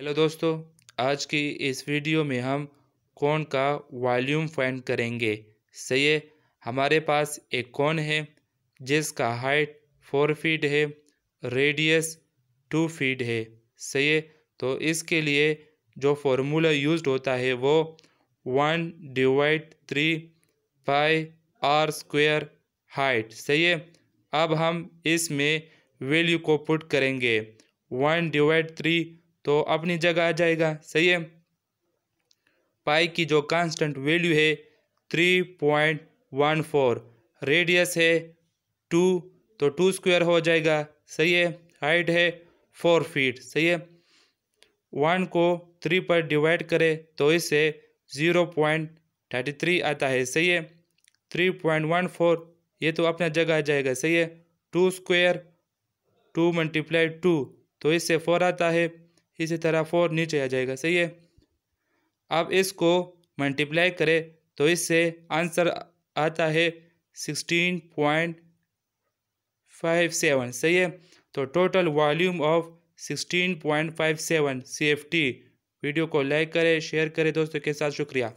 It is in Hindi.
हेलो दोस्तों आज की इस वीडियो में हम कौन का वॉल्यूम फाइंड करेंगे सही है हमारे पास एक कौन है जिसका हाइट फोर फीट है रेडियस टू फीट है सही है तो इसके लिए जो फॉर्मूला यूज होता है वो one divide three pi R square height सही है अब हम इसमें वैल्यू को पुट करेंगे वन डिवाइड थ्री तो अपनी जगह आ जाएगा सही है पाई की जो कांस्टेंट वैल्यू है three point one four radius है टू तो टू स्क्वायर हो जाएगा सही है हाइट है फोर फीट सही है वन को थ्री पर डिवाइड करें तो इससे ज़ीरो पॉइंट थर्टी थ्री आता है सही है थ्री पॉइंट वन फोर ये तो अपना जगह आ जाएगा सही है two square two multiply two तो इससे फोर आता है इसी तरह फोर नीचे आ जाएगा सही है अब इसको मल्टीप्लाई करें तो इससे आंसर आता है सिक्सटीन पॉइंट फाइव सेवन सही है तो total volume of sixteen point five seven C F T video को लाइक करें शेयर करें दोस्तों के साथ शुक्रिया